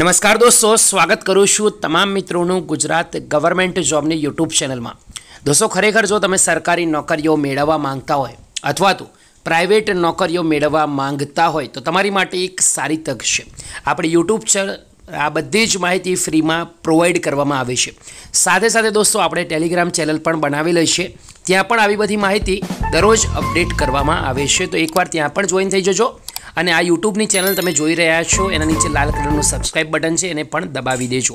નમસ્કાર દોસ્તો સ્વાગત કરું છું તમામ મિત્રોનું ગુજરાત ગવર્મેન્ટ જોબની યુટ્યુબ ચેનલમાં દોસ્તો ખરેખર જો તમે સરકારી નોકરીઓ મેળવવા માંગતા હોય અથવા તો પ્રાઇવેટ નોકરીઓ મેળવવા માંગતા હોય તો તમારી માટે એક સારી તક છે આપણે યુટ્યુબ ચેનલ આ બધી જ માહિતી ફ્રીમાં પ્રોવાઈડ કરવામાં આવે છે સાથે સાથે દોસ્તો આપણે ટેલિગ્રામ ચેનલ પણ બનાવી બનાવેલી છે ત્યાં પણ આવી બધી માહિતી દરરોજ અપડેટ કરવામાં આવે છે તો એકવાર ત્યાં પણ જોઈન થઈ જજો અને આ યુટ્યુબની ચેનલ તમે જોઈ રહ્યા છો એના નીચે લાલ કલરનું સબસ્ક્રાઈબ બટન છે એને પણ દબાવી દેજો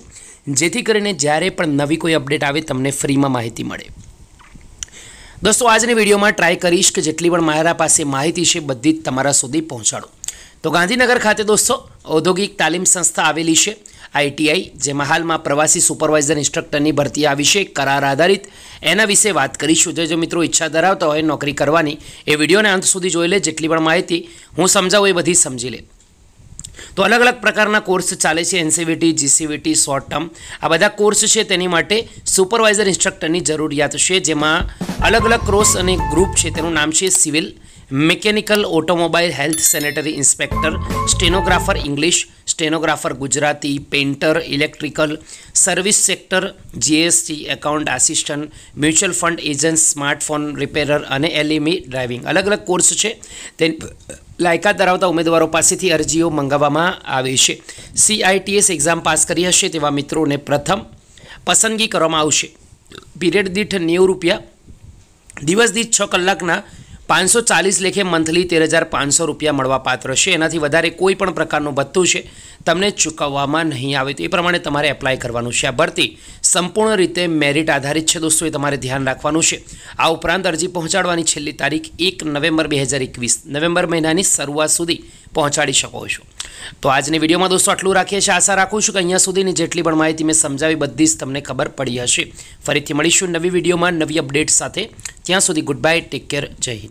જેથી કરીને જ્યારે પણ નવી કોઈ અપડેટ આવે તમને ફ્રીમાં માહિતી મળે દોસ્તો આજની વિડીયોમાં ટ્રાય કરીશ કે જેટલી પણ મારા પાસે માહિતી છે બધી જ તમારા સુધી પહોંચાડો તો ગાંધીનગર ખાતે દોસ્તો ઔદ્યોગિક તાલીમ સંસ્થા આવેલી છે આઈટીઆઈ જેમાં હાલમાં પ્રવાસી સુપરવાઇઝર ઇન્સ્ટ્રક્ટરની ભરતી આ વિશે કરાર આધારિત એના વિશે વાત કરીશું જે જો મિત્રો ઈચ્છા ધરાવતા હોય નોકરી કરવાની એ વિડીયોને અંત સુધી જોઈ લે જેટલી પણ માહિતી હું સમજાવું એ બધી સમજી લે તો અલગ અલગ પ્રકારના કોર્સ ચાલે છે એનસીવીટી જીસીવીટી શોર્ટ ટર્મ આ બધા કોર્સ છે તેની માટે સુપરવાઇઝર ઇન્સ્ટ્રક્ટરની જરૂરિયાત છે જેમાં અલગ અલગ કોર્સ અને ગ્રુપ છે તેનું નામ છે civil mechanical automobile health sanitary inspector stenographer English stenographer Gujarati painter electrical service sector GST account assistant mutual fund agent smartphone repairer અને એલઈમી ડ્રાઇવિંગ અલગ અલગ કોર્સ છે તે લાયકાત ધરાવતા ઉમેદવારો પાસેથી અરજીઓ મંગાવવામાં આવે છે સીઆઈટીએસ એક્ઝામ પાસ કરી હશે તેવા મિત્રોને પ્રથમ પસંદગી કરવામાં આવશે પીરિયડ દીઠ નેવું રૂપિયા દિવસ દીઠ છ કલાકના પાંચસો ચાલીસ લેખે મંથલી તેર હજાર પાંચસો રૂપિયા મળવાપાત્ર છે એનાથી વધારે કોઈ પણ પ્રકારનું ભથ્થું છે તમને ચૂકવવામાં નહીં આવે તો એ પ્રમાણે તમારે એપ્લાય કરવાનું છે આ ભરતી સંપૂર્ણ રીતે મેરિટ આધારિત છે દોસ્તો એ તમારે ધ્યાન રાખવાનું છે આ ઉપરાંત અરજી પહોંચાડવાની છેલ્લી તારીખ એક નવેમ્બર બે હજાર એકવીસ નવેમ્બર મહિનાની શરૂઆત સુધી પહોંચાડી શકો છો તો આજની વિડીયોમાં દોસ્તો આટલું રાખીએ છીએ આશા રાખું છું કે અહીંયા સુધીની જેટલી પણ માહિતી મેં સમજાવી બધી જ તમને ખબર પડી હશે ફરીથી મળીશું નવી વિડીયોમાં નવી અપડેટ સાથે ત્યાં સુધી ગુડ બાય ટેક કેર જય હિન્દ